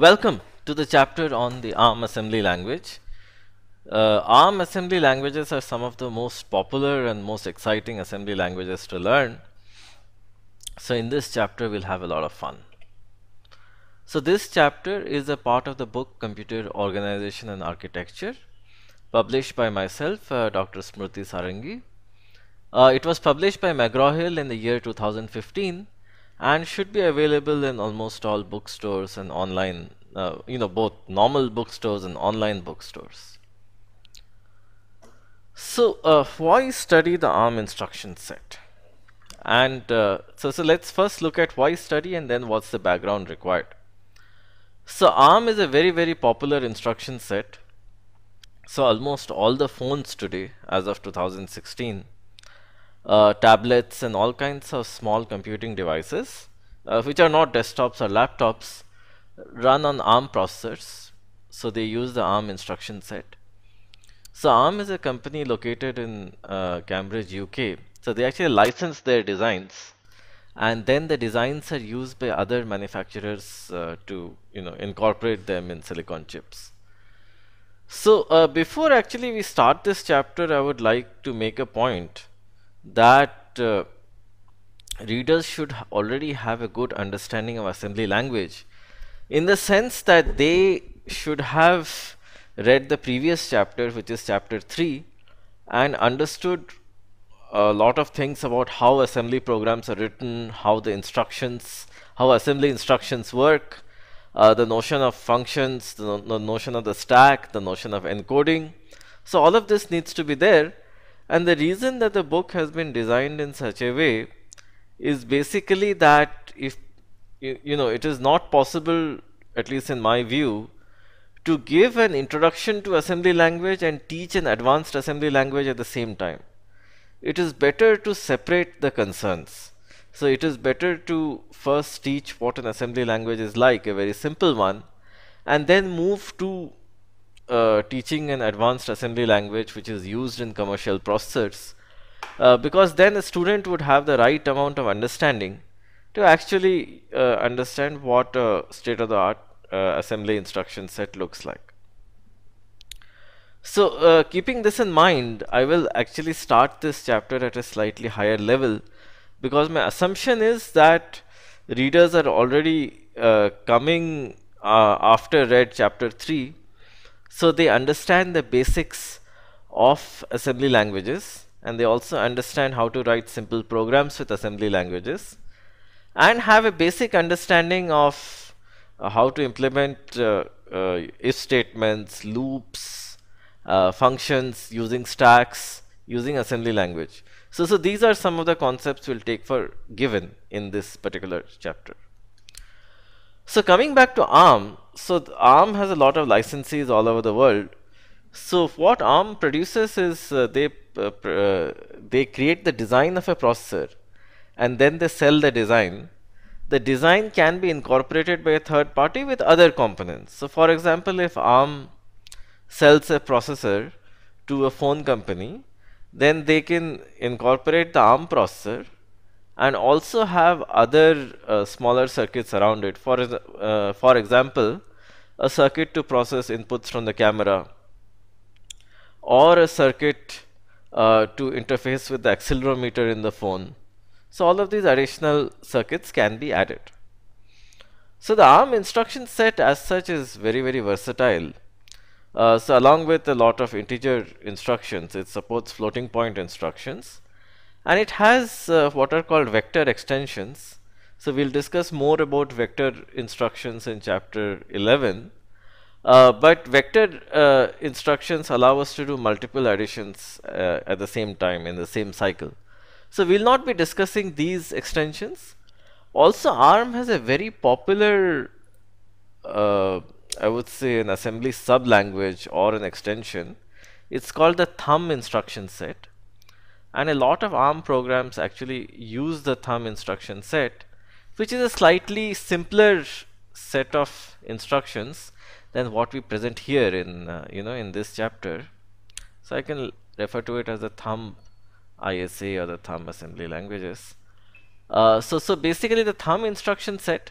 Welcome to the chapter on the ARM assembly language. Uh, ARM assembly languages are some of the most popular and most exciting assembly languages to learn. So in this chapter we'll have a lot of fun. So this chapter is a part of the book Computer Organization and Architecture published by myself uh, Dr. Smriti Sarangi. Uh, it was published by McGraw-Hill in the year 2015 and should be available in almost all bookstores and online uh, you know both normal bookstores and online bookstores so uh, why study the arm instruction set and uh, so so let's first look at why study and then what's the background required so arm is a very very popular instruction set so almost all the phones today as of 2016 uh, tablets and all kinds of small computing devices uh, which are not desktops or laptops run on ARM processors so they use the ARM instruction set. So ARM is a company located in uh, Cambridge UK so they actually license their designs and then the designs are used by other manufacturers uh, to you know incorporate them in silicon chips. So uh, before actually we start this chapter I would like to make a point that uh, readers should already have a good understanding of assembly language in the sense that they should have read the previous chapter which is chapter 3 and understood a lot of things about how assembly programs are written how the instructions how assembly instructions work uh, the notion of functions the, no the notion of the stack the notion of encoding so all of this needs to be there and the reason that the book has been designed in such a way is basically that if you, you know it is not possible at least in my view to give an introduction to assembly language and teach an advanced assembly language at the same time it is better to separate the concerns so it is better to first teach what an assembly language is like a very simple one and then move to uh, teaching an advanced assembly language which is used in commercial processors uh, because then a student would have the right amount of understanding to actually uh, understand what a state-of-the-art uh, assembly instruction set looks like. So uh, keeping this in mind, I will actually start this chapter at a slightly higher level because my assumption is that readers are already uh, coming after read chapter 3 so they understand the basics of assembly languages and they also understand how to write simple programs with assembly languages and have a basic understanding of uh, how to implement uh, uh, if statements, loops, uh, functions using stacks, using assembly language. So, so these are some of the concepts we'll take for given in this particular chapter. So coming back to ARM, so ARM has a lot of licensees all over the world. So what ARM produces is uh, they uh, uh, they create the design of a processor, and then they sell the design. The design can be incorporated by a third party with other components. So for example, if ARM sells a processor to a phone company, then they can incorporate the ARM processor and also have other uh, smaller circuits around it. For, uh, for example, a circuit to process inputs from the camera or a circuit uh, to interface with the accelerometer in the phone. So all of these additional circuits can be added. So the ARM instruction set as such is very very versatile. Uh, so along with a lot of integer instructions, it supports floating point instructions and it has uh, what are called vector extensions so we'll discuss more about vector instructions in chapter 11 uh, but vector uh, instructions allow us to do multiple additions uh, at the same time in the same cycle so we'll not be discussing these extensions also ARM has a very popular uh, I would say an assembly sub language or an extension it's called the thumb instruction set and a lot of ARM programs actually use the thumb instruction set which is a slightly simpler set of instructions than what we present here in uh, you know in this chapter so I can refer to it as the thumb ISA or the thumb assembly languages uh, so so basically the thumb instruction set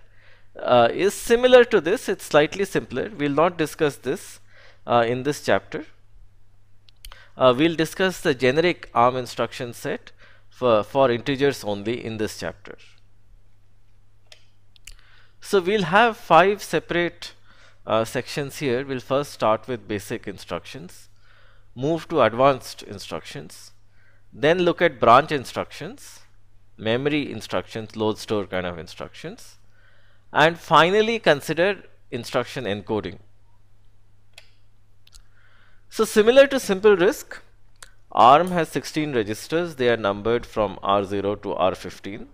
uh, is similar to this it's slightly simpler we'll not discuss this uh, in this chapter uh, we'll discuss the generic ARM instruction set for, for integers only in this chapter. So we'll have five separate uh, sections here. We'll first start with basic instructions, move to advanced instructions, then look at branch instructions, memory instructions, load store kind of instructions, and finally consider instruction encoding. So similar to simple RISC, ARM has 16 registers. They are numbered from R0 to R15.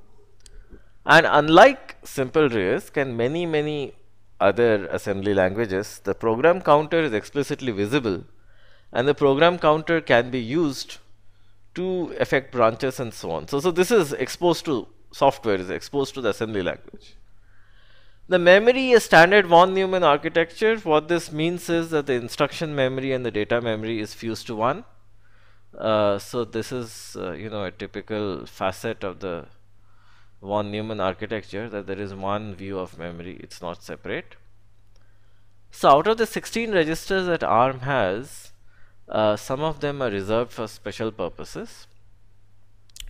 And unlike simple RISC and many, many other assembly languages, the program counter is explicitly visible and the program counter can be used to affect branches and so on. So, so this is exposed to software, is exposed to the assembly language. The memory is standard von Neumann architecture. What this means is that the instruction memory and the data memory is fused to one. Uh, so this is uh, you know a typical facet of the von Neumann architecture that there is one view of memory. It's not separate. So out of the 16 registers that ARM has, uh, some of them are reserved for special purposes.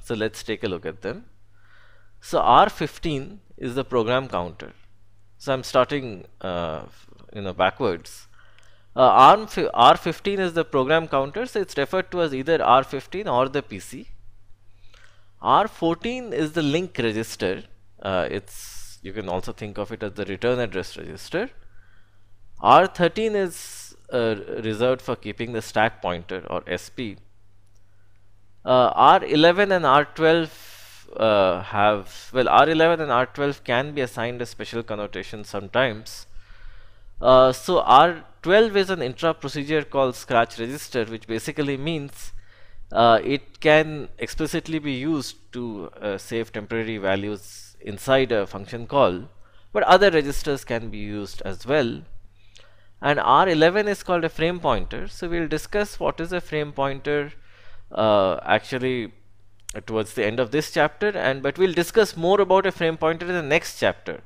So let's take a look at them. So R15 is the program counter so I'm starting uh, you know backwards ARM uh, R15 is the program counter so it's referred to as either R15 or the PC R14 is the link register uh, it's you can also think of it as the return address register R13 is uh, reserved for keeping the stack pointer or SP. Uh, R11 and R12 uh, have well R11 and R12 can be assigned a special connotation sometimes. Uh, so R12 is an intra procedure called scratch register which basically means uh, it can explicitly be used to uh, save temporary values inside a function call but other registers can be used as well and R11 is called a frame pointer so we'll discuss what is a frame pointer uh, actually uh, towards the end of this chapter and but we'll discuss more about a frame pointer in the next chapter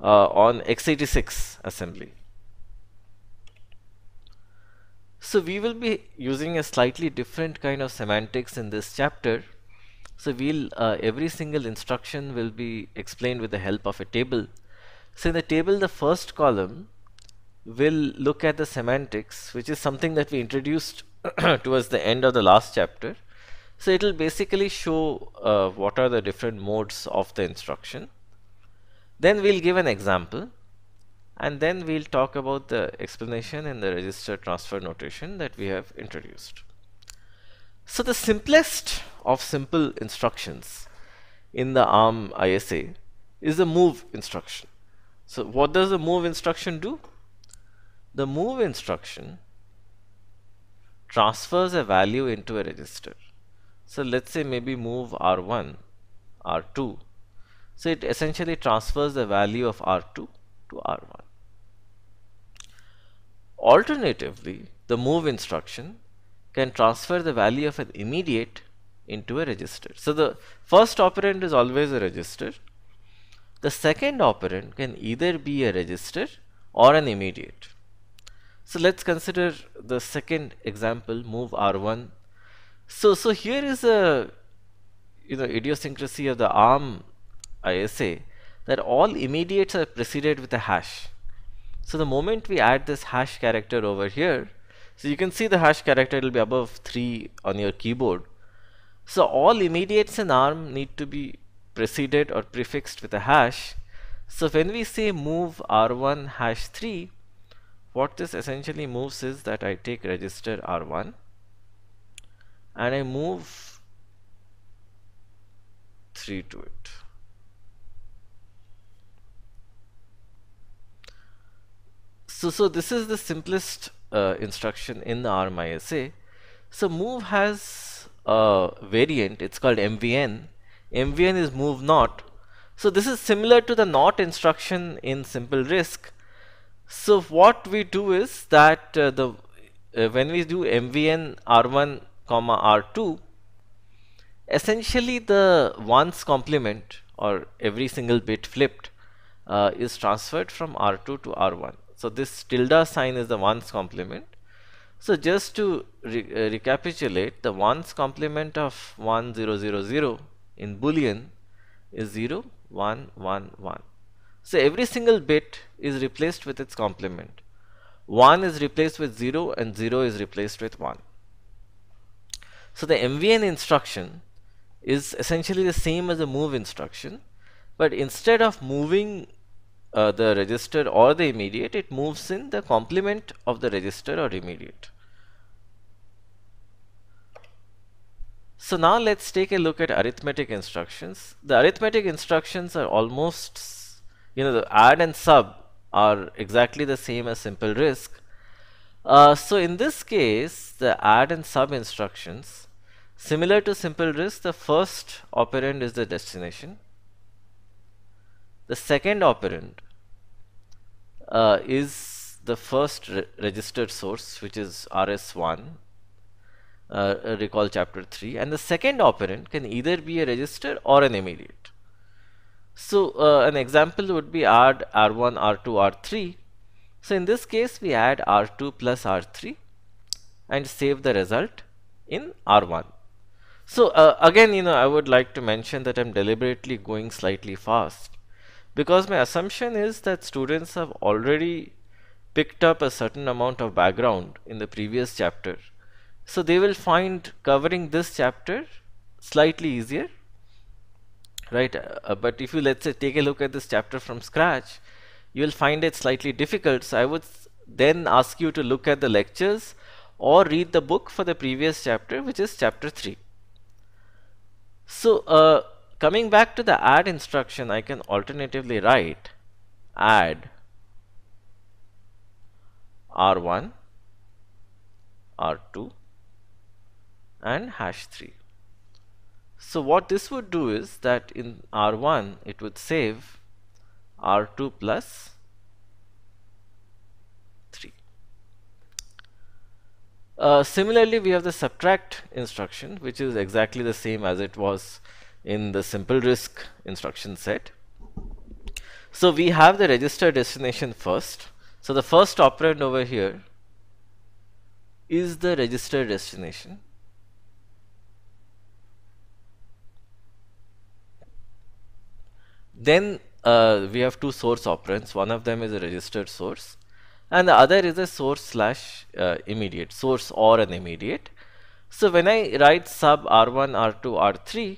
uh, on x86 assembly. So we will be using a slightly different kind of semantics in this chapter. So we'll uh, every single instruction will be explained with the help of a table. So in the table the first column will look at the semantics which is something that we introduced towards the end of the last chapter so it will basically show uh, what are the different modes of the instruction. Then we'll give an example and then we'll talk about the explanation in the register transfer notation that we have introduced. So the simplest of simple instructions in the ARM ISA is the move instruction. So what does the move instruction do? The move instruction transfers a value into a register. So let's say maybe move R1, R2. So it essentially transfers the value of R2 to R1. Alternatively, the move instruction can transfer the value of an immediate into a register. So the first operand is always a register. The second operand can either be a register or an immediate. So let's consider the second example move R1 so, so here is a you know idiosyncrasy of the ARM ISA that all immediates are preceded with a hash. So the moment we add this hash character over here, so you can see the hash character will be above 3 on your keyboard. So all immediates in ARM need to be preceded or prefixed with a hash. So when we say move R1 hash 3, what this essentially moves is that I take register R1 and I move 3 to it so so this is the simplest uh, instruction in the RMISA so move has a variant it's called MVN MVN is move not so this is similar to the not instruction in simple risk so what we do is that uh, the uh, when we do MVN R1 comma r2 essentially the ones complement or every single bit flipped uh, is transferred from r2 to r1 so this tilde sign is the ones complement so just to re uh, recapitulate the ones complement of 1000 in boolean is 0 1 1 1 so every single bit is replaced with its complement 1 is replaced with 0 and 0 is replaced with 1 so the MVN instruction is essentially the same as the move instruction, but instead of moving uh, the register or the immediate, it moves in the complement of the register or immediate. So now let's take a look at arithmetic instructions. The arithmetic instructions are almost, you know, the add and sub are exactly the same as simple risk. Uh, so in this case, the add and sub instructions, similar to simple risk the first operand is the destination. The second operand uh, is the first re registered source, which is RS1, uh, recall chapter 3, and the second operand can either be a register or an immediate. So uh, an example would be add R1, R2, R3, so in this case we add R2 plus R3 and save the result in R1. So uh, again you know I would like to mention that I'm deliberately going slightly fast because my assumption is that students have already picked up a certain amount of background in the previous chapter. So they will find covering this chapter slightly easier right uh, but if you let's say take a look at this chapter from scratch you will find it slightly difficult. So I would then ask you to look at the lectures or read the book for the previous chapter, which is chapter 3. So uh, coming back to the add instruction, I can alternatively write add R1, R2 and hash 3. So what this would do is that in R1 it would save r2 plus 3. Uh, similarly, we have the subtract instruction, which is exactly the same as it was in the simple risk instruction set. So we have the register destination first. So the first operand over here is the register destination. Then uh, we have two source operands one of them is a registered source and the other is a source slash uh, immediate source or an immediate so when I write sub r1 r2 r3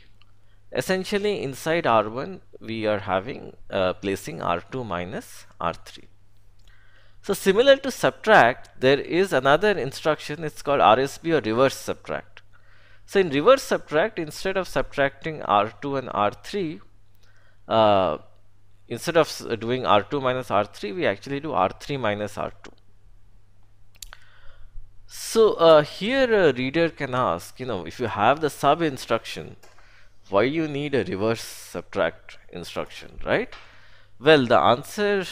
essentially inside r1 we are having uh, placing r2 minus r3 so similar to subtract there is another instruction it's called RSB or reverse subtract so in reverse subtract instead of subtracting r2 and r3 uh, instead of uh, doing R2 minus R3 we actually do R3 minus R2 so uh, here a reader can ask you know if you have the sub instruction why you need a reverse subtract instruction right well the answer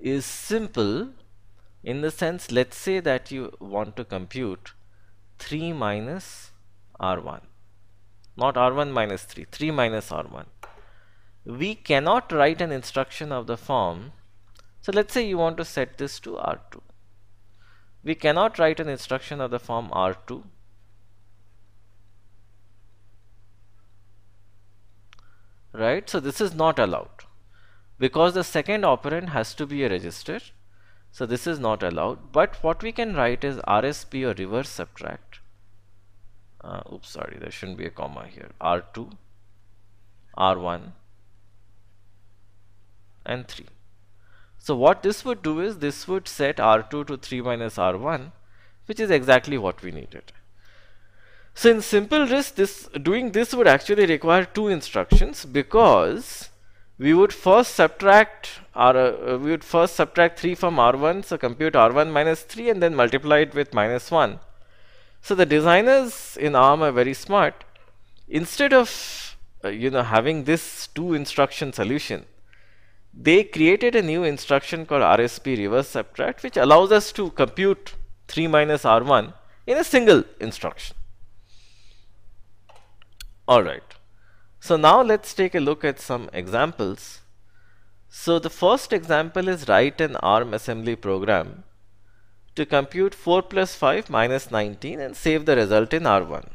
is simple in the sense let's say that you want to compute 3 minus r1 not r1 minus 3 3 minus r1 we cannot write an instruction of the form so let's say you want to set this to R2 we cannot write an instruction of the form R2 right so this is not allowed because the second operand has to be a register so this is not allowed but what we can write is RSP or reverse subtract uh, oops sorry there shouldn't be a comma here R2 R1 and 3. So what this would do is this would set R2 to 3 minus R1 which is exactly what we needed. So in simple RISC this doing this would actually require two instructions because we would first subtract R uh, uh we would first subtract 3 from r1 so compute r1 minus 3 and then multiply it with minus 1 so the designers in arm are very smart instead of uh, you know having this two instruction solution they created a new instruction called RSP reverse subtract which allows us to compute 3 minus R1 in a single instruction. Alright, so now let's take a look at some examples. So the first example is write an ARM assembly program to compute 4 plus 5 minus 19 and save the result in R1.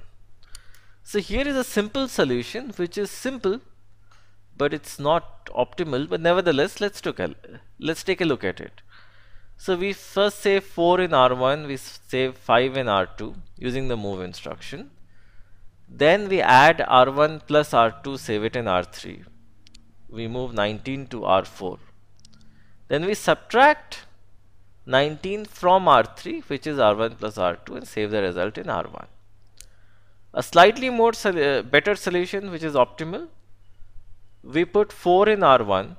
So here is a simple solution which is simple but it's not optimal but nevertheless let's take a let's take a look at it so we first save 4 in R1 we save 5 in R2 using the move instruction then we add R1 plus R2 save it in R3 we move 19 to R4 then we subtract 19 from R3 which is R1 plus R2 and save the result in R1 a slightly more sol better solution which is optimal we put 4 in R1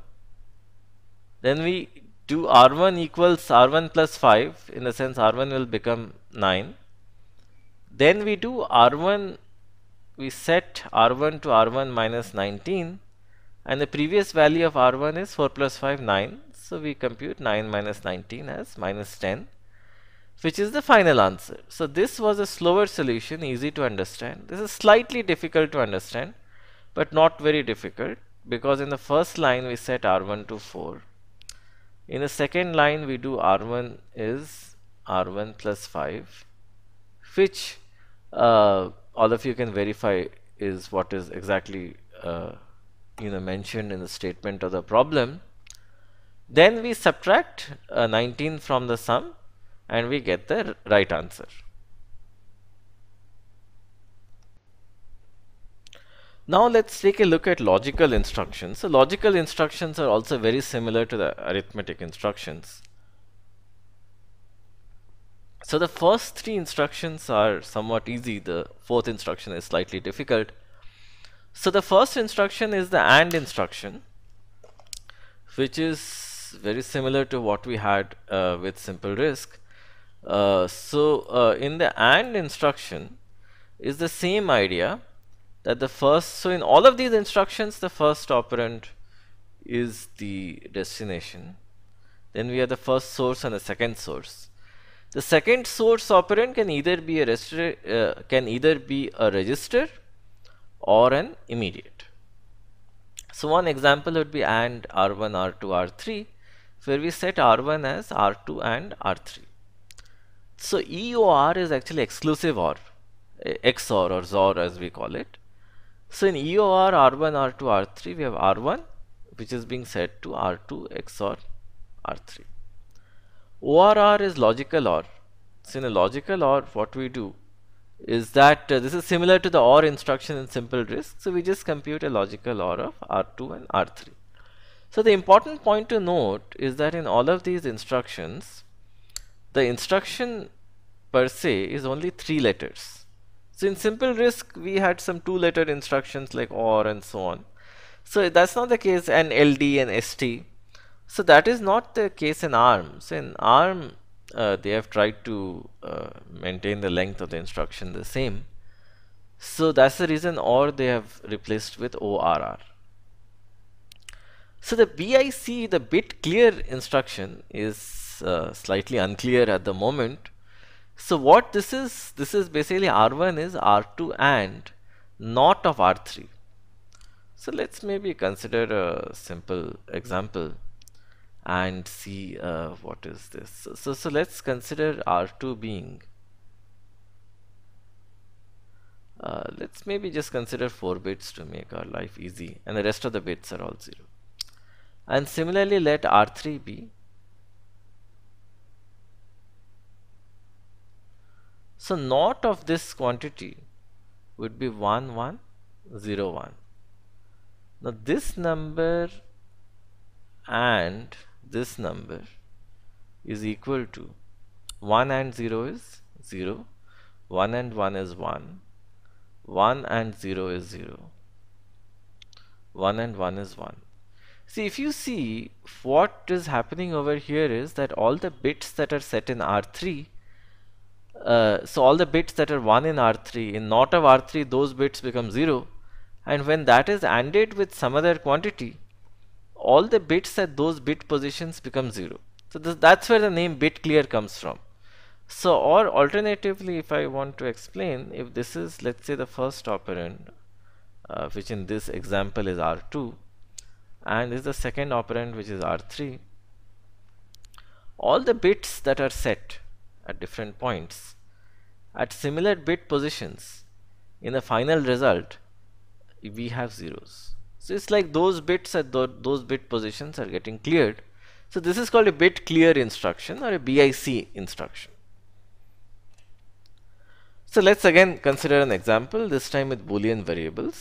then we do R1 equals R1 plus 5 in the sense R1 will become 9 then we do R1 we set R1 to R1 minus 19 and the previous value of R1 is 4 plus 5 9 so we compute 9 minus 19 as minus 10 which is the final answer. So this was a slower solution easy to understand. This is slightly difficult to understand but not very difficult because in the first line we set R1 to 4 in the second line we do R1 is R1 plus 5 which uh, all of you can verify is what is exactly uh, you know mentioned in the statement of the problem then we subtract uh, 19 from the sum and we get the right answer Now let's take a look at logical instructions. So logical instructions are also very similar to the arithmetic instructions. So the first three instructions are somewhat easy, the fourth instruction is slightly difficult. So the first instruction is the AND instruction, which is very similar to what we had uh, with simple RISC. Uh, so uh, in the AND instruction is the same idea that the first so in all of these instructions the first operand is the destination then we have the first source and the second source the second source operand can either be a uh, can either be a register or an immediate so one example would be AND R1 R2 R3 where we set R1 as R2 and R3 so EOR is actually exclusive OR uh, XOR or XOR as we call it so in EOR, R1, R2, R3, we have R1 which is being set to R2 XOR R3. ORR is logical OR. So in a logical OR, what we do is that uh, this is similar to the OR instruction in simple RISC. So we just compute a logical OR of R2 and R3. So the important point to note is that in all of these instructions, the instruction per se is only three letters. So in simple RISC, we had some two-letter instructions like OR and so on. So that's not the case and LD and ST. So that is not the case in ARM. So in ARM, uh, they have tried to uh, maintain the length of the instruction the same. So that's the reason OR they have replaced with ORR. So the BIC, the bit clear instruction is uh, slightly unclear at the moment so what this is, this is basically R1 is R2 and not of R3. So let's maybe consider a simple example and see uh, what is this. So, so, so let's consider R2 being, uh, let's maybe just consider 4 bits to make our life easy and the rest of the bits are all 0. And similarly let R3 be So not of this quantity would be 1101. Now this number and this number is equal to 1 and 0 is 0, 1 and 1 is 1, 1 and 0 is 0, 1 and 1 is 1. See if you see what is happening over here is that all the bits that are set in R3 uh, so all the bits that are 1 in R3 in not of R3 those bits become 0 and when that is ANDed with some other quantity all the bits at those bit positions become 0 so this, that's where the name bit clear comes from so or alternatively if I want to explain if this is let's say the first operand uh, which in this example is R2 and is the second operand which is R3 all the bits that are set at different points at similar bit positions in the final result we have zeros so it's like those bits at th those bit positions are getting cleared so this is called a bit clear instruction or a BIC instruction so let's again consider an example this time with boolean variables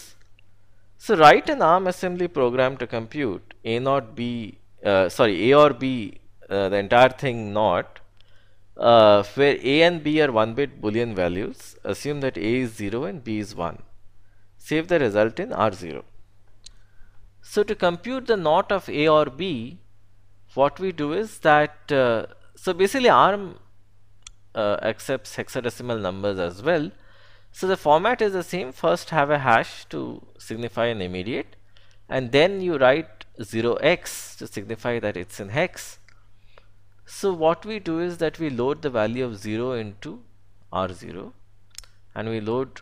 so write an ARM assembly program to compute a not b uh, sorry a or b uh, the entire thing not uh, where a and b are 1 bit boolean values assume that a is 0 and b is 1 save the result in r0 so to compute the not of a or b what we do is that uh, so basically arm uh, accepts hexadecimal numbers as well so the format is the same first have a hash to signify an immediate and then you write 0x to signify that it's in hex so what we do is that we load the value of 0 into R0 and we load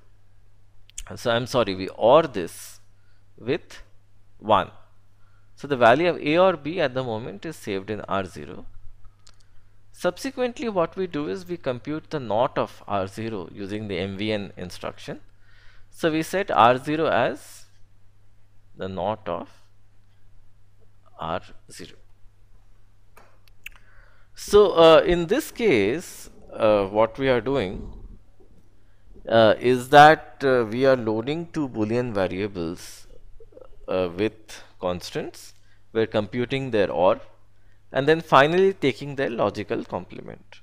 so I'm sorry we OR this with 1. So the value of A or B at the moment is saved in R0. Subsequently what we do is we compute the NOT of R0 using the MVN instruction. So we set R0 as the NOT of R0. So uh, in this case, uh, what we are doing uh, is that uh, we are loading two boolean variables uh, with constants. We're computing their OR and then finally taking their logical complement.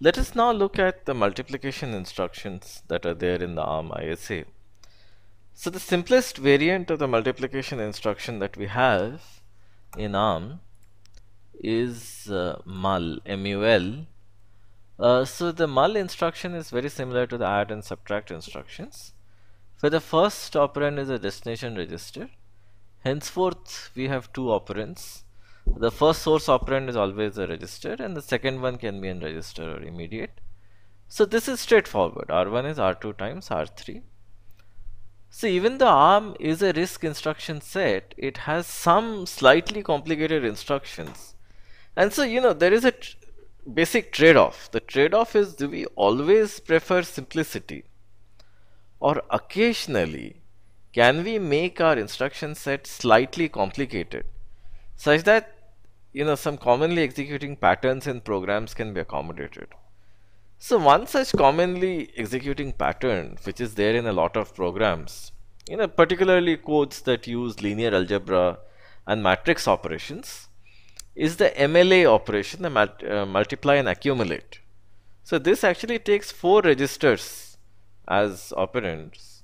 Let us now look at the multiplication instructions that are there in the ARM ISA. So the simplest variant of the multiplication instruction that we have in ARM is uh, mul mul uh, so the mul instruction is very similar to the add and subtract instructions where the first operand is a destination register henceforth we have two operands the first source operand is always a register and the second one can be in register or immediate so this is straightforward r1 is r2 times r3 so even the ARM is a risk instruction set, it has some slightly complicated instructions and so you know there is a tr- basic trade-off the trade-off is do we always prefer simplicity or occasionally can we make our instruction set slightly complicated such that you know some commonly executing patterns in programs can be accommodated so one such commonly executing pattern which is there in a lot of programs you know particularly codes that use linear algebra and matrix operations is the MLA operation, the uh, multiply and accumulate. So this actually takes four registers as operands.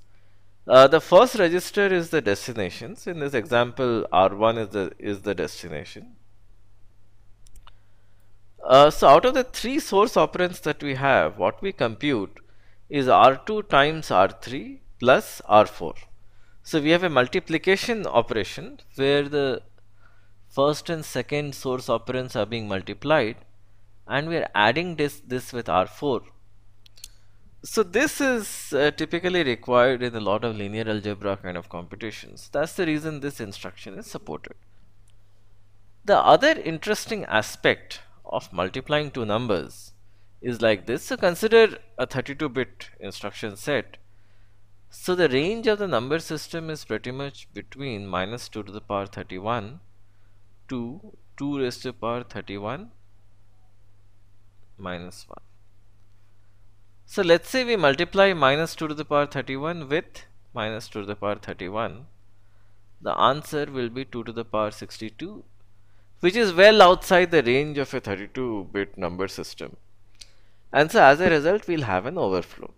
Uh, the first register is the destination. So in this example, R1 is the is the destination. Uh, so out of the three source operands that we have, what we compute is R2 times R3 plus R4. So we have a multiplication operation where the first and second source operands are being multiplied and we are adding this, this with R4. So this is uh, typically required in a lot of linear algebra kind of computations. That's the reason this instruction is supported. The other interesting aspect of multiplying two numbers is like this. So consider a 32-bit instruction set. So the range of the number system is pretty much between minus 2 to the power 31 2 2 raised to the power 31 minus 1 so let's say we multiply minus 2 to the power 31 with minus 2 to the power 31 the answer will be 2 to the power 62 which is well outside the range of a 32 bit number system and so as a result we'll have an overflow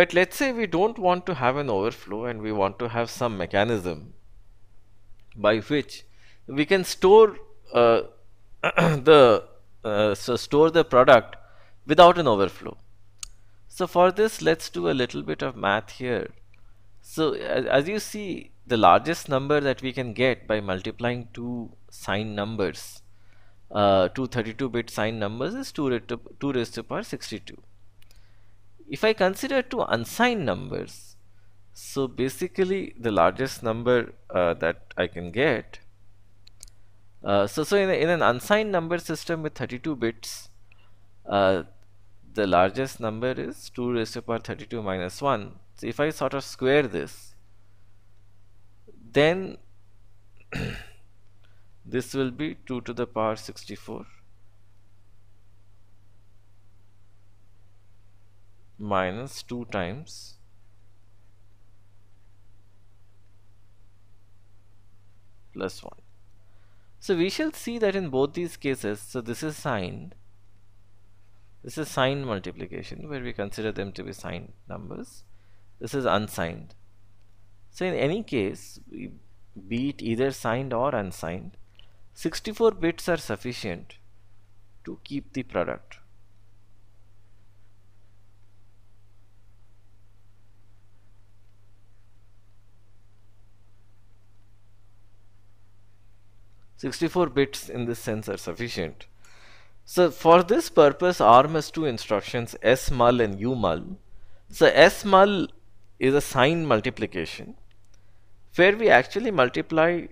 but let's say we don't want to have an overflow and we want to have some mechanism by which we can store uh, the uh, so store the product without an overflow so for this let's do a little bit of math here so as, you see the largest number that we can get by multiplying two signed numbers uh, two 32 bit signed numbers is 2 raised, to, 2 raised to power 62 if I consider two unsigned numbers so basically the largest number uh, that I can get uh, so, so in, a, in, an unsigned number system with 32 bits, uh, the largest number is 2 raised to the power 32 minus 1. So, if I sort of square this, then this will be 2 to the power 64 minus 2 times plus 1. So we shall see that in both these cases, so this is signed, this is signed multiplication where we consider them to be signed numbers. This is unsigned. So in any case, be it either signed or unsigned, 64 bits are sufficient to keep the product. 64 bits in this sense are sufficient. So for this purpose ARM has two instructions SMUL and UMUL. So SMUL is a sign multiplication where we actually multiply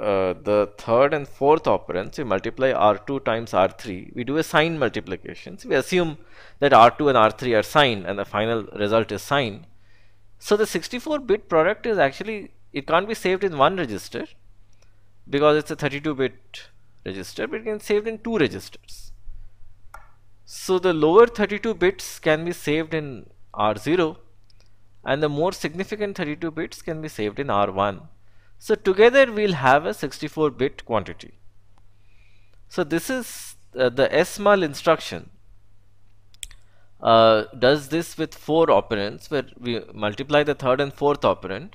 uh, the third and fourth operands we multiply R2 times R3 we do a sign multiplication so we assume that R2 and R3 are signed and the final result is signed so the 64 bit product is actually it can't be saved in one register because it's a 32-bit register but it can saved in two registers so the lower 32 bits can be saved in R0 and the more significant 32 bits can be saved in R1 so together we'll have a 64 bit quantity so this is uh, the SMAL instruction uh, does this with four operands where we multiply the third and fourth operand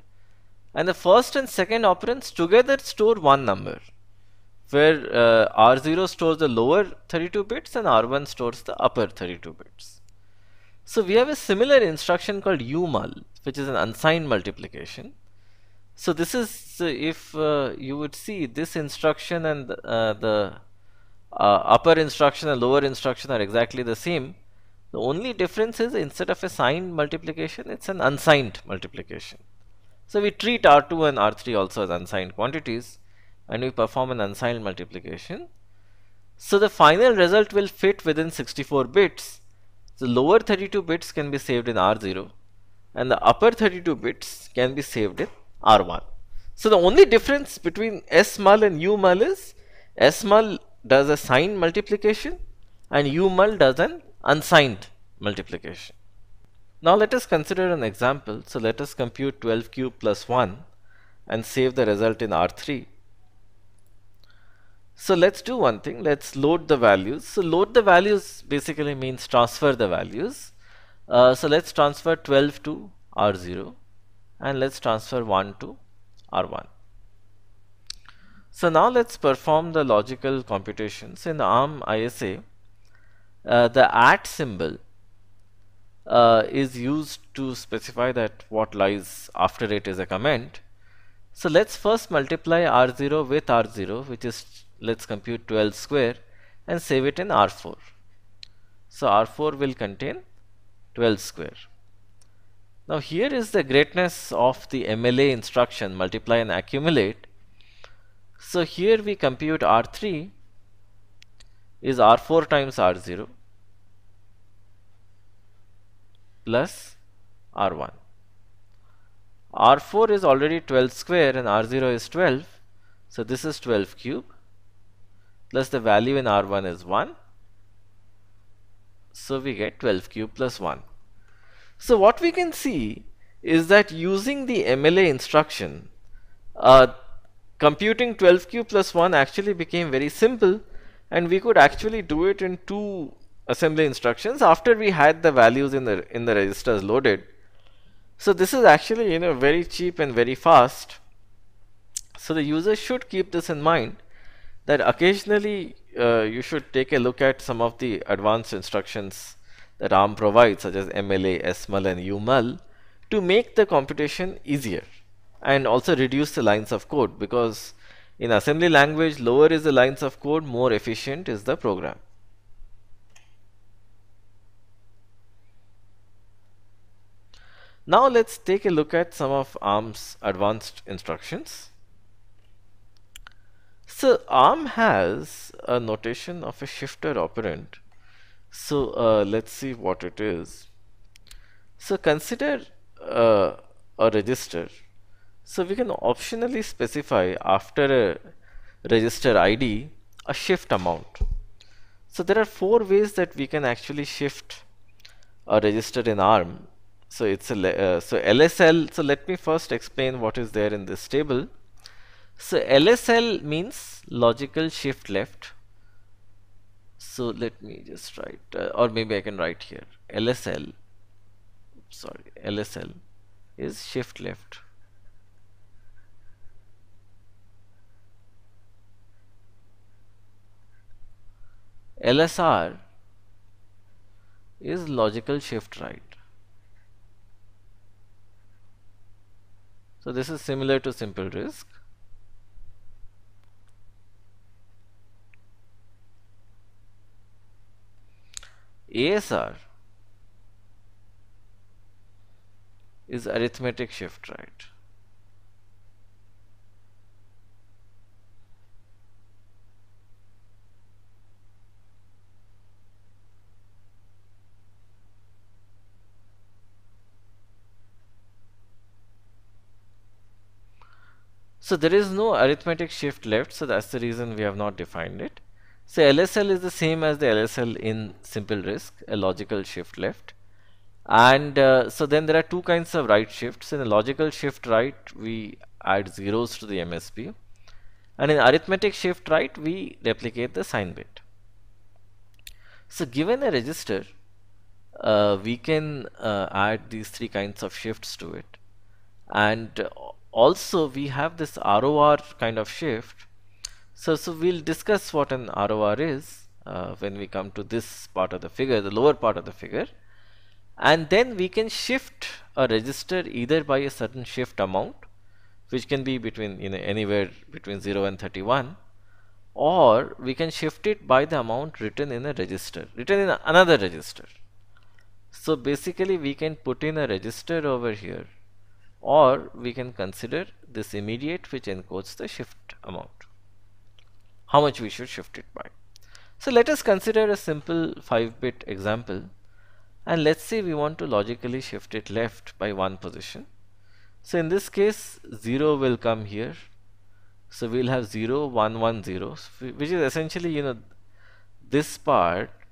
and the first and second operands together store one number where uh, R0 stores the lower 32 bits and R1 stores the upper 32 bits. So we have a similar instruction called umul which is an unsigned multiplication. So this is uh, if uh, you would see this instruction and uh, the uh, upper instruction and lower instruction are exactly the same. The only difference is instead of a signed multiplication it's an unsigned multiplication. So we treat R2 and R3 also as unsigned quantities and we perform an unsigned multiplication. So the final result will fit within 64 bits. The lower 32 bits can be saved in R0 and the upper 32 bits can be saved in R1. So the only difference between SMUL and UMUL is SMUL does a signed multiplication and UMUL does an unsigned multiplication. Now let us consider an example. So let us compute 12q plus 1 and save the result in R3. So let's do one thing. Let's load the values. So load the values basically means transfer the values. Uh, so let's transfer 12 to R0 and let's transfer 1 to R1. So now let's perform the logical computations. In ARM ISA, uh, the AT symbol uh, is used to specify that what lies after it is a comment. So let's first multiply R0 with R0 which is let's compute 12 square and save it in R4. So R4 will contain 12 square. Now here is the greatness of the MLA instruction multiply and accumulate. So here we compute R3 is R4 times R0 plus R1. R4 is already 12 square and R0 is 12 so this is 12 cube plus the value in R1 is 1 so we get 12 cube plus 1. So what we can see is that using the MLA instruction uh, computing 12 cube plus 1 actually became very simple and we could actually do it in two assembly instructions after we had the values in the in the registers loaded so this is actually you know very cheap and very fast so the user should keep this in mind that occasionally uh, you should take a look at some of the advanced instructions that ARM provides such as MLA, SML and UML to make the computation easier and also reduce the lines of code because in assembly language lower is the lines of code more efficient is the program. Now let's take a look at some of ARM's advanced instructions. So ARM has a notation of a shifter operand. So uh, let's see what it is. So consider uh, a register. So we can optionally specify after a register ID a shift amount. So there are four ways that we can actually shift a register in ARM so it's a uh, so LSL so let me first explain what is there in this table so LSL means logical shift left so let me just write uh, or maybe I can write here LSL sorry LSL is shift left LSR is logical shift right So this is similar to simple risk. ASR is arithmetic shift right. So there is no arithmetic shift left, so that's the reason we have not defined it. So LSL is the same as the LSL in simple risk, a logical shift left. And uh, so then there are two kinds of right shifts. In a logical shift right, we add zeros to the MSB. And in arithmetic shift right, we replicate the sign bit. So given a register, uh, we can uh, add these three kinds of shifts to it. And uh, also we have this ROR kind of shift so so we'll discuss what an ROR is uh, when we come to this part of the figure the lower part of the figure and then we can shift a register either by a certain shift amount which can be between you know anywhere between 0 and 31 or we can shift it by the amount written in a register written in another register so basically we can put in a register over here or we can consider this immediate which encodes the shift amount how much we should shift it by so let us consider a simple 5-bit example and let's say we want to logically shift it left by one position so in this case 0 will come here so we'll have 0 1 1 0 which is essentially you know this part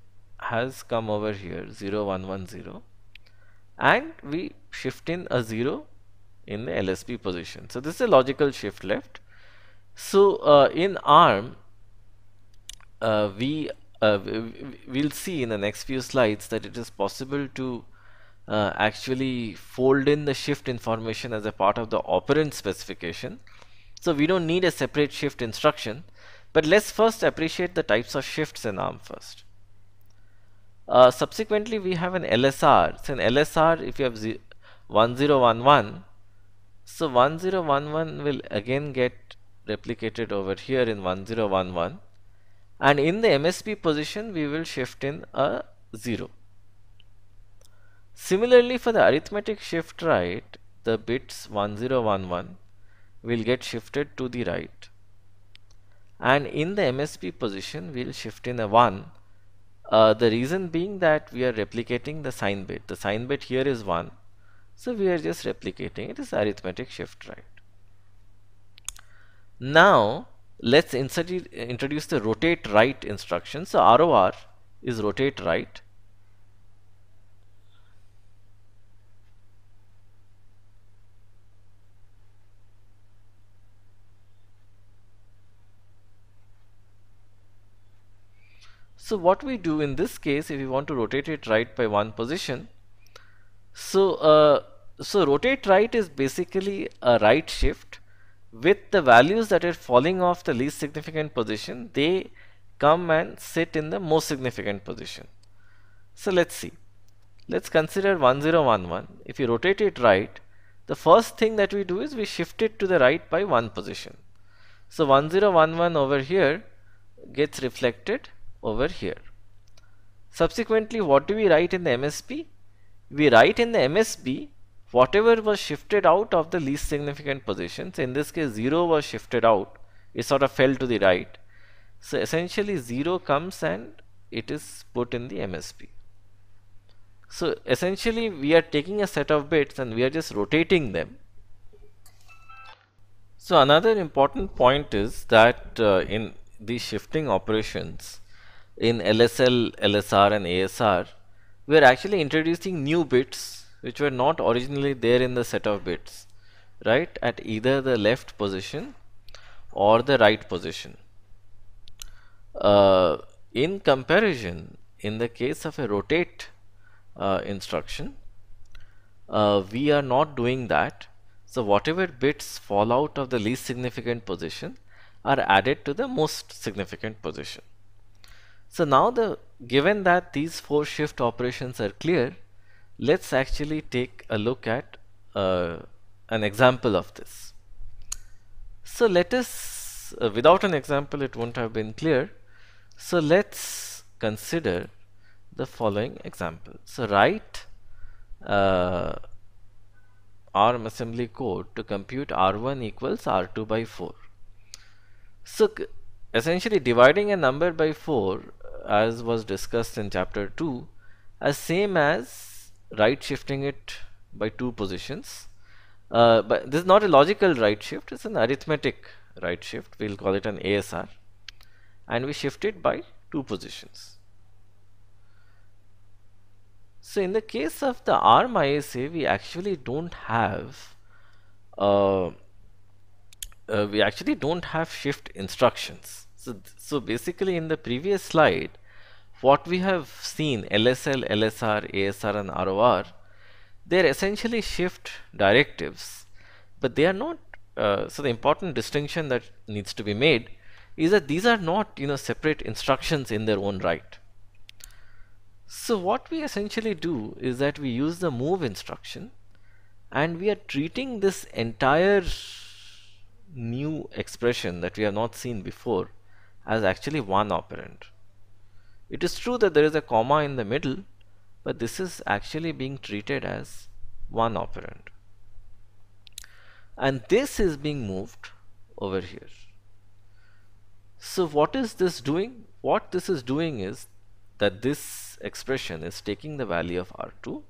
has come over here 0 1 1 0 and we shift in a 0 in the LSP position. So this is a logical shift left. So uh, in ARM, uh, we uh, we'll see in the next few slides that it is possible to uh, actually fold in the shift information as a part of the operand specification. So we don't need a separate shift instruction, but let's first appreciate the types of shifts in ARM first. Uh, subsequently, we have an LSR. So in LSR, if you have 1011, so 1011 will again get replicated over here in 1011 and in the MSP position we will shift in a 0. Similarly for the arithmetic shift right the bits 1011 will get shifted to the right and in the MSP position we'll shift in a 1 uh, the reason being that we are replicating the sign bit the sign bit here is 1 so we are just replicating it is arithmetic shift right now let's insert introduce the rotate right instruction so ROR is rotate right So what we do in this case if we want to rotate it right by one position so, uh, so rotate right is basically a right shift with the values that are falling off the least significant position, they come and sit in the most significant position. So let's see. Let's consider 1011. If you rotate it right, the first thing that we do is we shift it to the right by one position. So 1011 over here gets reflected over here. Subsequently, what do we write in the MSP? we write in the MSB whatever was shifted out of the least significant positions in this case 0 was shifted out it sort of fell to the right so essentially 0 comes and it is put in the MSB so essentially we are taking a set of bits and we are just rotating them so another important point is that uh, in these shifting operations in LSL, LSR and ASR we are actually introducing new bits which were not originally there in the set of bits right at either the left position or the right position uh, in comparison in the case of a rotate uh, instruction uh, we are not doing that so whatever bits fall out of the least significant position are added to the most significant position so now the given that these four shift operations are clear, let's actually take a look at uh, an example of this. So let us, uh, without an example it won't have been clear. So let's consider the following example. So write uh, ARM assembly code to compute R1 equals R2 by 4. So essentially dividing a number by 4 as was discussed in chapter 2 as same as right shifting it by two positions uh, but this is not a logical right shift it's an arithmetic right shift we'll call it an ASR and we shift it by two positions so in the case of the ARM ISA we actually don't have uh, uh, we actually don't have shift instructions so, so basically in the previous slide, what we have seen LSL, LSR, ASR and ROR, they're essentially shift directives, but they are not, uh, so the important distinction that needs to be made is that these are not, you know, separate instructions in their own right. So what we essentially do is that we use the move instruction and we are treating this entire new expression that we have not seen before as actually one operand. It is true that there is a comma in the middle, but this is actually being treated as one operand. And this is being moved over here. So what is this doing? What this is doing is that this expression is taking the value of R2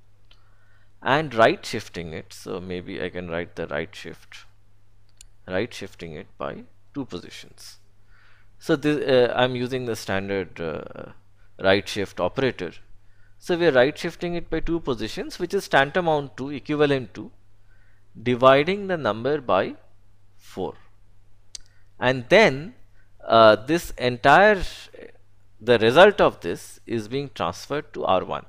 and right shifting it. So maybe I can write the right shift, right shifting it by two positions. So this, uh, I'm using the standard uh, right shift operator. So we are right shifting it by two positions which is tantamount to equivalent to dividing the number by 4 and then uh, this entire the result of this is being transferred to R1.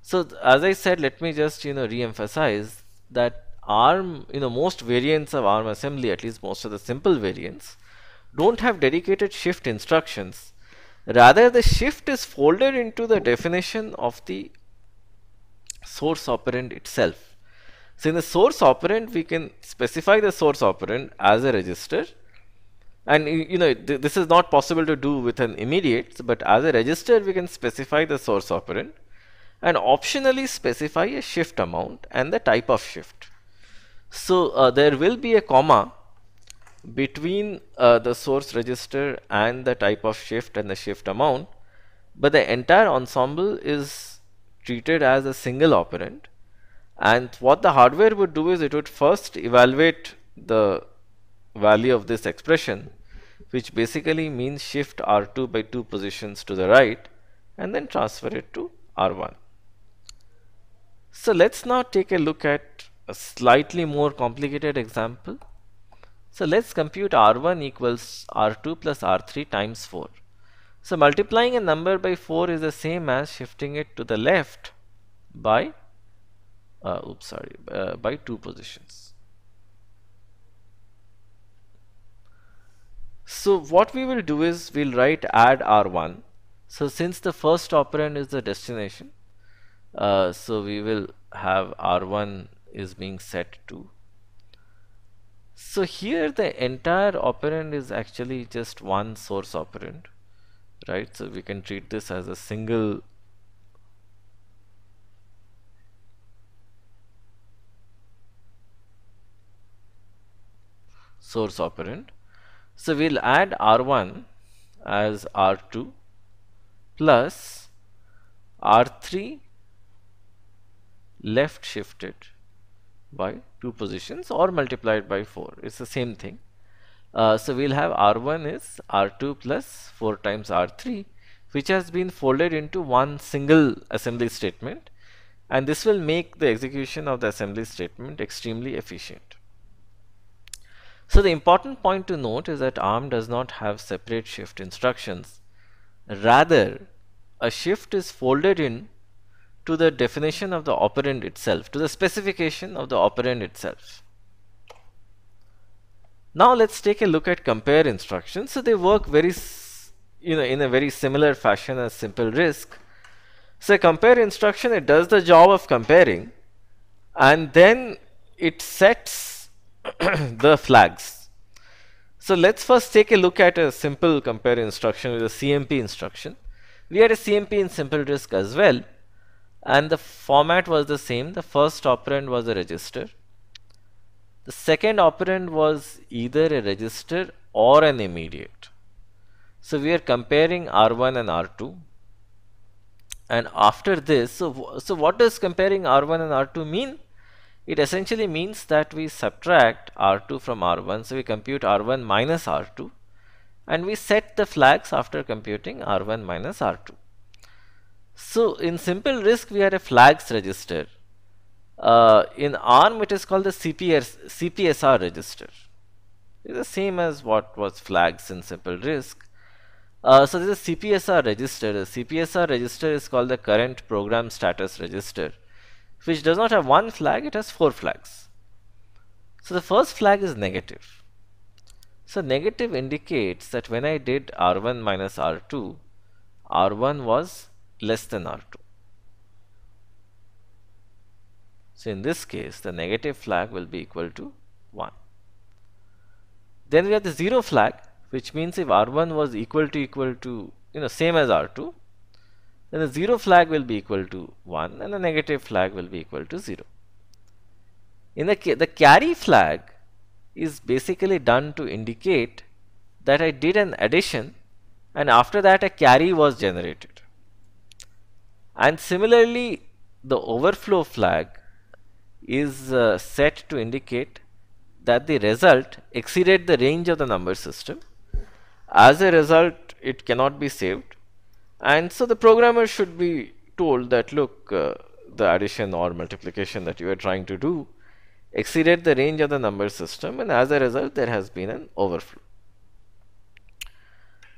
So as I said let me just you know re-emphasize that ARM you know most variants of ARM assembly at least most of the simple variants don't have dedicated shift instructions. Rather, the shift is folded into the definition of the source operand itself. So, in the source operand, we can specify the source operand as a register. And you know, th this is not possible to do with an immediate, but as a register, we can specify the source operand and optionally specify a shift amount and the type of shift. So, uh, there will be a comma between uh, the source register and the type of shift and the shift amount but the entire ensemble is treated as a single operand and what the hardware would do is it would first evaluate the value of this expression which basically means shift R2 by 2 positions to the right and then transfer it to R1. So let's now take a look at a slightly more complicated example so let's compute R1 equals R2 plus R3 times 4. So multiplying a number by 4 is the same as shifting it to the left by uh, oops sorry uh, by two positions. So what we will do is we'll write add R1. So since the first operand is the destination, uh, so we will have R1 is being set to so here the entire operand is actually just one source operand, right? So we can treat this as a single source operand. So we'll add R1 as R2 plus R3 left shifted by two positions or multiplied by 4 it's the same thing uh, so we'll have r1 is r2 plus 4 times r3 which has been folded into one single assembly statement and this will make the execution of the assembly statement extremely efficient. So the important point to note is that ARM does not have separate shift instructions. Rather, a shift is folded in to the definition of the operand itself, to the specification of the operand itself. Now let's take a look at compare instructions. So they work very, you know, in a very similar fashion as simple risk. So compare instruction, it does the job of comparing and then it sets the flags. So let's first take a look at a simple compare instruction with a CMP instruction. We had a CMP in simple risk as well and the format was the same the first operand was a register the second operand was either a register or an immediate so we are comparing r1 and r2 and after this so, so what does comparing r1 and r2 mean it essentially means that we subtract r2 from r1 so we compute r1 minus r2 and we set the flags after computing r1 minus r2 so in simple RISC, we had a flags register. Uh, in ARM, it is called the CPS, CPSR register. It's the same as what was flags in simple RISC. Uh, so this is CPSR register. The CPSR register is called the current program status register, which does not have one flag, it has four flags. So the first flag is negative. So negative indicates that when I did R1 minus R2, R1 was less than R2. So in this case the negative flag will be equal to 1. Then we have the 0 flag which means if R1 was equal to equal to you know same as R2 then the 0 flag will be equal to 1 and the negative flag will be equal to 0. In the, ca the carry flag is basically done to indicate that I did an addition and after that a carry was generated. And similarly, the overflow flag is uh, set to indicate that the result exceeded the range of the number system. As a result, it cannot be saved. And so the programmer should be told that, look, uh, the addition or multiplication that you are trying to do exceeded the range of the number system and as a result there has been an overflow.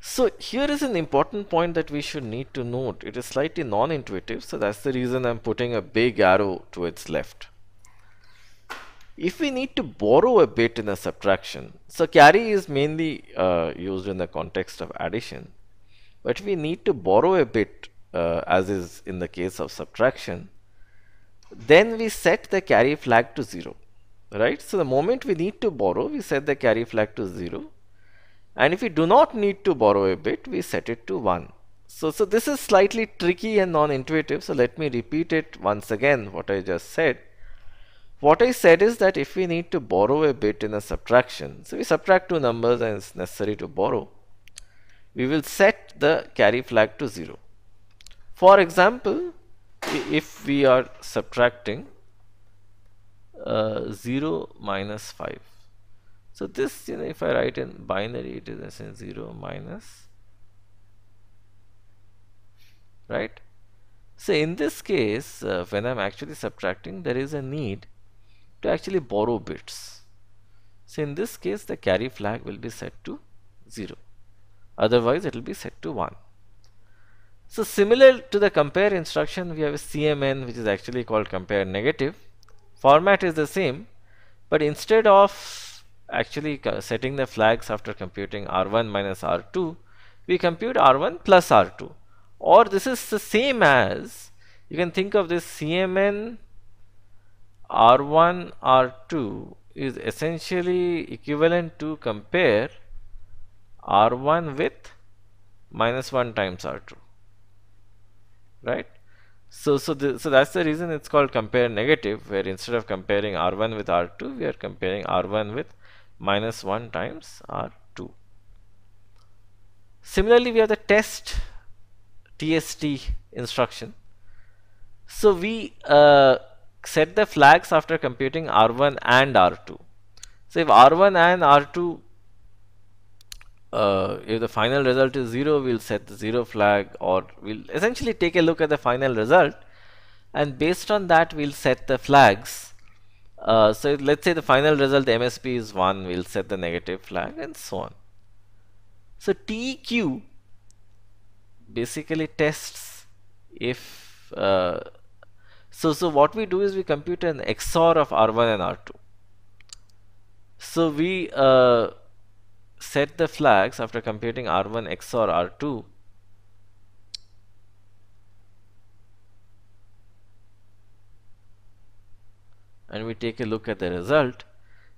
So here is an important point that we should need to note. It is slightly non-intuitive, so that's the reason I'm putting a big arrow to its left. If we need to borrow a bit in a subtraction, so carry is mainly uh, used in the context of addition, but we need to borrow a bit uh, as is in the case of subtraction, then we set the carry flag to 0, right? So the moment we need to borrow, we set the carry flag to 0 and if we do not need to borrow a bit we set it to 1 so so this is slightly tricky and non-intuitive so let me repeat it once again what I just said what I said is that if we need to borrow a bit in a subtraction so we subtract two numbers and it's necessary to borrow we will set the carry flag to 0 for example if we are subtracting uh, 0 minus 5 so this, you know, if I write in binary, it is essentially 0 minus, right? So in this case, uh, when I'm actually subtracting, there is a need to actually borrow bits. So in this case, the carry flag will be set to 0. Otherwise, it will be set to 1. So similar to the compare instruction, we have a CMN, which is actually called compare negative. Format is the same, but instead of actually setting the flags after computing R1 minus R2, we compute R1 plus R2. Or this is the same as, you can think of this CMN R1 R2 is essentially equivalent to compare R1 with minus 1 times R2 right so so so that's the reason it's called compare negative where instead of comparing R1 with R2 we are comparing R1 with minus 1 times R2. Similarly, we have the test TST instruction. So we uh, set the flags after computing R1 and R2. So if R1 and R2, uh, if the final result is 0, we'll set the 0 flag or we'll essentially take a look at the final result and based on that, we'll set the flags uh, so let's say the final result MSP is 1, we'll set the negative flag and so on. So TQ basically tests if, uh, so, so what we do is we compute an XOR of R1 and R2. So we uh, set the flags after computing R1 XOR R2 and we take a look at the result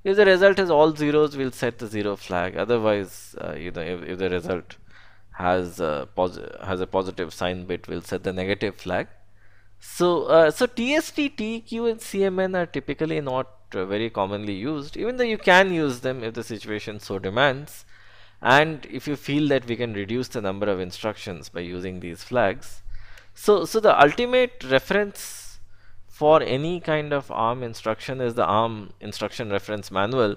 if the result is all zeros we'll set the zero flag otherwise uh, you know if, if, the result has a has a positive sign bit we'll set the negative flag so uh, so TST, TQ, and CMN are typically not uh, very commonly used even though you can use them if the situation so demands and if you feel that we can reduce the number of instructions by using these flags so so the ultimate reference for any kind of ARM instruction is the ARM instruction reference manual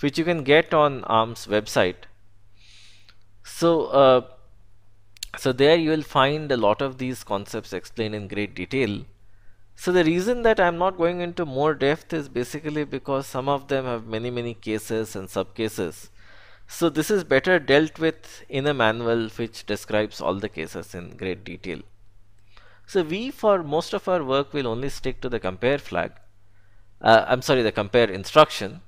which you can get on ARM's website. So, uh, so there you will find a lot of these concepts explained in great detail. So the reason that I'm not going into more depth is basically because some of them have many many cases and subcases. So this is better dealt with in a manual which describes all the cases in great detail. So we for most of our work will only stick to the compare flag, uh, I'm sorry the compare instruction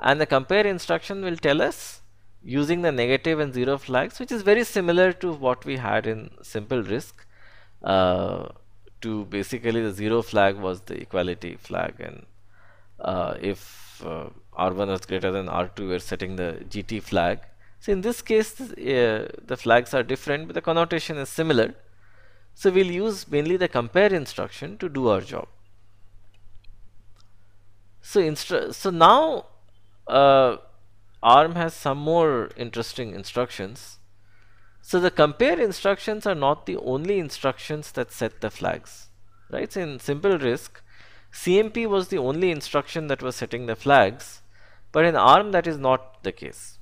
and the compare instruction will tell us using the negative and zero flags which is very similar to what we had in simple risk uh, to basically the zero flag was the equality flag and uh, if uh, R1 is greater than R2 we're setting the GT flag so in this case uh, the flags are different but the connotation is similar so we'll use mainly the compare instruction to do our job. So, so now uh, ARM has some more interesting instructions. So the compare instructions are not the only instructions that set the flags, right? So in simple RISC, CMP was the only instruction that was setting the flags, but in ARM that is not the case.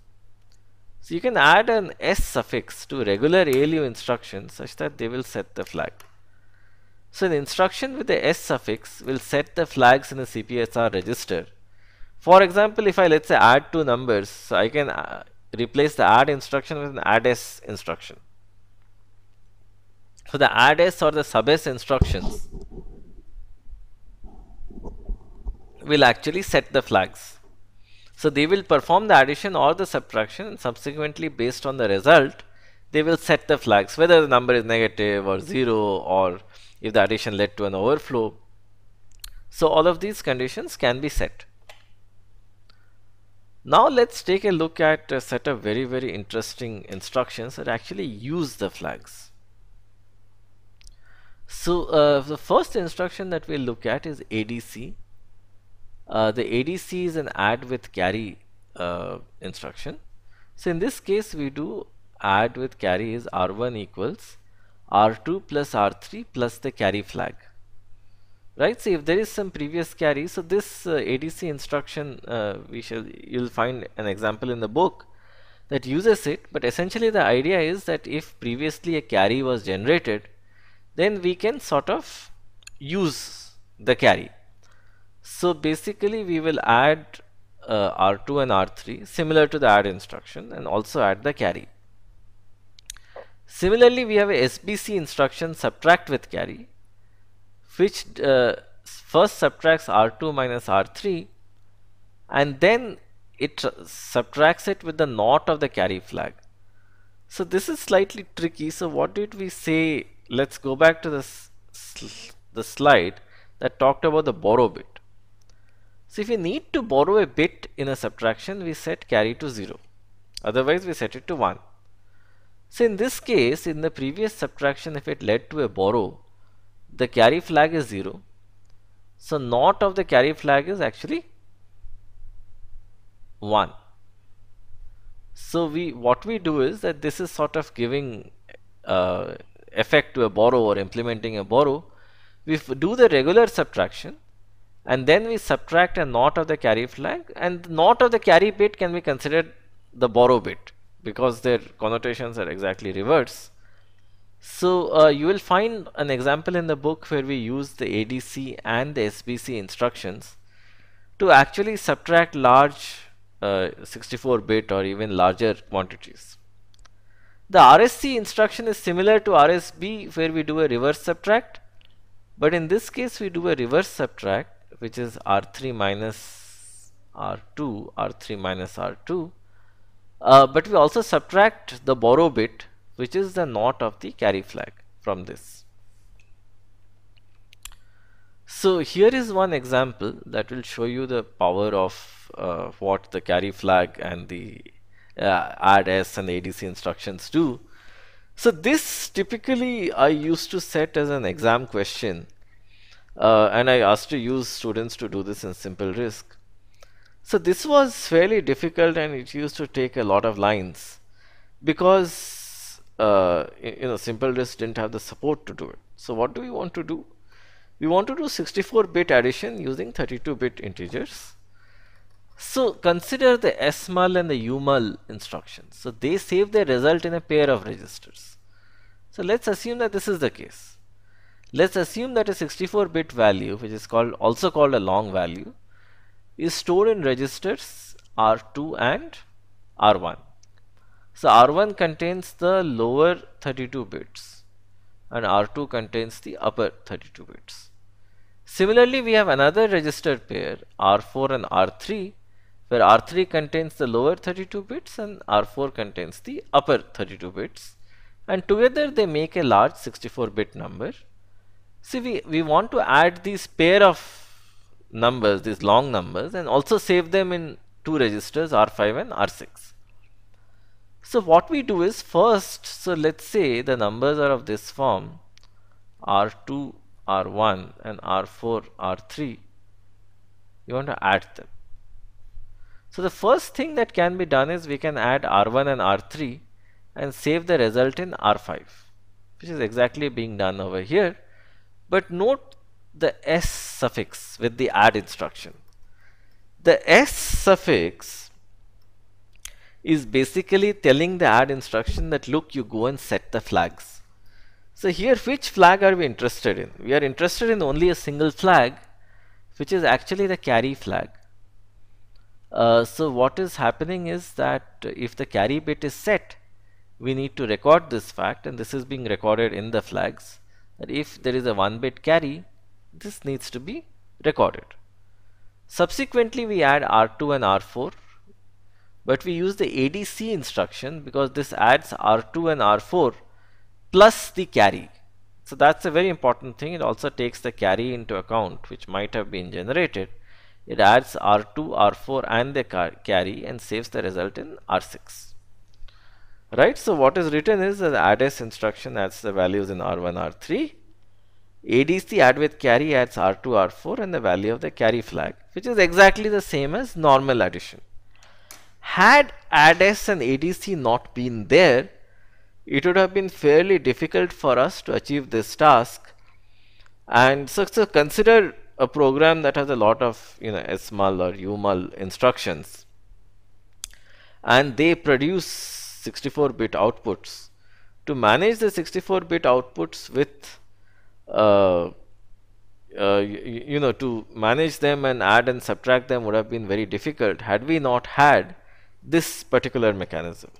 So you can add an s suffix to regular ALU instructions such that they will set the flag. So an instruction with the s suffix will set the flags in the CPSR register. For example, if I let's say add two numbers, so I can uh, replace the add instruction with an add s instruction. So the add s or the sub s instructions will actually set the flags. So they will perform the addition or the subtraction and subsequently based on the result they will set the flags whether the number is negative or 0 or if the addition led to an overflow. So all of these conditions can be set. Now let's take a look at a set of very very interesting instructions that actually use the flags. So uh, the first instruction that we look at is ADC uh, the ADC is an add with carry uh, instruction. So in this case we do add with carry is R1 equals R2 plus R3 plus the carry flag. Right, so if there is some previous carry, so this uh, ADC instruction uh, we shall you'll find an example in the book that uses it but essentially the idea is that if previously a carry was generated then we can sort of use the carry so basically we will add uh, R2 and R3 similar to the add instruction and also add the carry. Similarly we have a SBC instruction subtract with carry which uh, first subtracts R2 minus R3 and then it subtracts it with the not of the carry flag. So this is slightly tricky. So what did we say? Let's go back to this sl the slide that talked about the borrow bit. So if we need to borrow a bit in a subtraction, we set carry to 0. Otherwise, we set it to 1. So in this case, in the previous subtraction, if it led to a borrow, the carry flag is 0. So not of the carry flag is actually 1. So we what we do is that this is sort of giving uh, effect to a borrow or implementing a borrow. We do the regular subtraction and then we subtract a knot of the carry flag and the knot of the carry bit can be considered the borrow bit because their connotations are exactly reverse. So uh, you will find an example in the book where we use the ADC and the SBC instructions to actually subtract large 64-bit uh, or even larger quantities. The RSC instruction is similar to RSB where we do a reverse subtract but in this case we do a reverse subtract which is r3 minus r2 r3 minus r2 uh, but we also subtract the borrow bit which is the not of the carry flag from this so here is one example that will show you the power of uh, what the carry flag and the uh, add s and adc instructions do so this typically I used to set as an exam question uh, and I asked to use students to do this in simple risk. So this was fairly difficult and it used to take a lot of lines because uh, you know simple risk didn't have the support to do it. So what do we want to do? We want to do 64-bit addition using 32-bit integers. So consider the SMUL and the UMUL instructions. So they save their result in a pair of registers. So let's assume that this is the case. Let's assume that a 64-bit value, which is called also called a long value, is stored in registers R2 and R1. So R1 contains the lower 32 bits and R2 contains the upper 32 bits. Similarly, we have another register pair R4 and R3 where R3 contains the lower 32 bits and R4 contains the upper 32 bits and together they make a large 64 bit number See, we, we want to add these pair of numbers, these long numbers, and also save them in two registers, R5 and R6. So what we do is first, so let's say the numbers are of this form, R2, R1 and R4, R3. You want to add them. So the first thing that can be done is we can add R1 and R3 and save the result in R5 which is exactly being done over here but note the s suffix with the add instruction the s suffix is basically telling the add instruction that look you go and set the flags so here which flag are we interested in we are interested in only a single flag which is actually the carry flag uh, so what is happening is that if the carry bit is set we need to record this fact and this is being recorded in the flags that if there is a one bit carry this needs to be recorded. Subsequently we add R2 and R4 but we use the ADC instruction because this adds R2 and R4 plus the carry. So that's a very important thing. It also takes the carry into account which might have been generated. It adds R2, R4 and the carry and saves the result in R6 right so what is written is the adds instruction adds the values in r1 r3 adc add with carry adds r2 r4 and the value of the carry flag which is exactly the same as normal addition had adds and adc not been there it would have been fairly difficult for us to achieve this task and so, so consider a program that has a lot of you know SMUL or UML instructions and they produce 64-bit outputs. To manage the 64-bit outputs with, uh, uh, you, you know, to manage them and add and subtract them would have been very difficult had we not had this particular mechanism.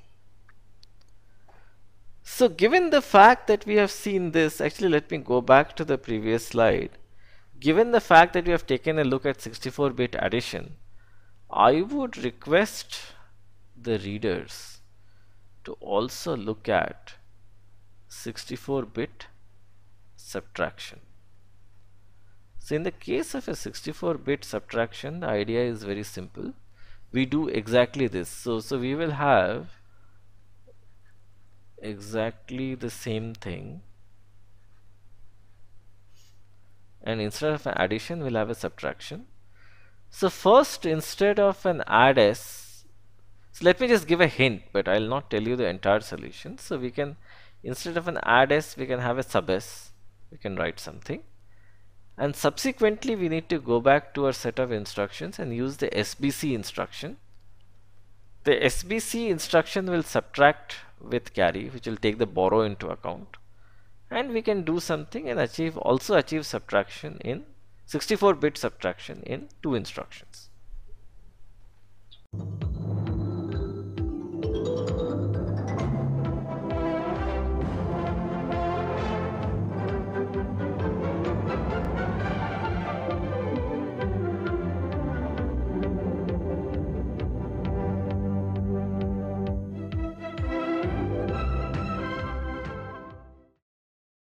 So given the fact that we have seen this, actually let me go back to the previous slide. Given the fact that we have taken a look at 64-bit addition, I would request the readers to also look at 64-bit subtraction. So in the case of a 64-bit subtraction, the idea is very simple. We do exactly this. So, so we will have exactly the same thing and instead of an addition we'll have a subtraction so first instead of an add s so let me just give a hint, but I'll not tell you the entire solution. So we can, instead of an add s, we can have a sub s. We can write something. And subsequently, we need to go back to our set of instructions and use the SBC instruction. The SBC instruction will subtract with carry, which will take the borrow into account. And we can do something and achieve also achieve subtraction in 64-bit subtraction in two instructions thank you